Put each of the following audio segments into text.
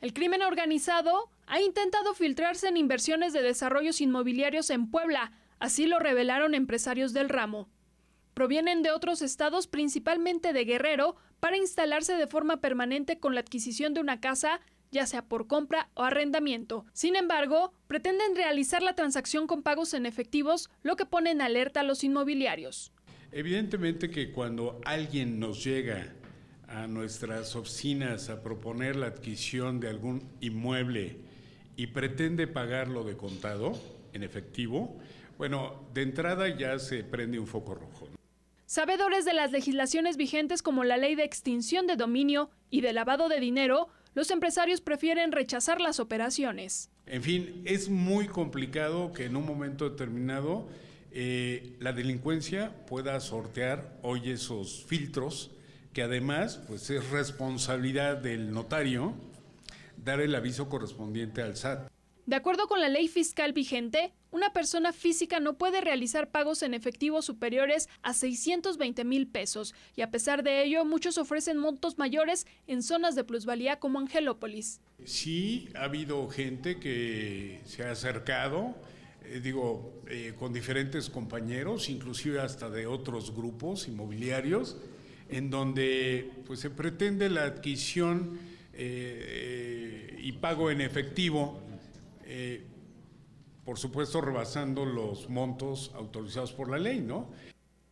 El crimen organizado ha intentado filtrarse en inversiones de desarrollos inmobiliarios en Puebla, así lo revelaron empresarios del ramo. Provienen de otros estados, principalmente de Guerrero, para instalarse de forma permanente con la adquisición de una casa, ya sea por compra o arrendamiento. Sin embargo, pretenden realizar la transacción con pagos en efectivos, lo que pone en alerta a los inmobiliarios. Evidentemente que cuando alguien nos llega a nuestras oficinas a proponer la adquisición de algún inmueble y pretende pagarlo de contado, en efectivo, bueno, de entrada ya se prende un foco rojo. Sabedores de las legislaciones vigentes como la ley de extinción de dominio y de lavado de dinero, los empresarios prefieren rechazar las operaciones. En fin, es muy complicado que en un momento determinado eh, la delincuencia pueda sortear hoy esos filtros que además pues es responsabilidad del notario dar el aviso correspondiente al SAT. De acuerdo con la ley fiscal vigente, una persona física no puede realizar pagos en efectivo superiores a 620 mil pesos y a pesar de ello muchos ofrecen montos mayores en zonas de plusvalía como Angelópolis. Sí, ha habido gente que se ha acercado, eh, digo, eh, con diferentes compañeros, inclusive hasta de otros grupos inmobiliarios, en donde pues, se pretende la adquisición eh, eh, y pago en efectivo, eh, por supuesto rebasando los montos autorizados por la ley, ¿no?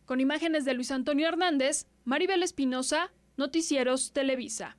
Con imágenes de Luis Antonio Hernández, Maribel Espinosa, Noticieros Televisa.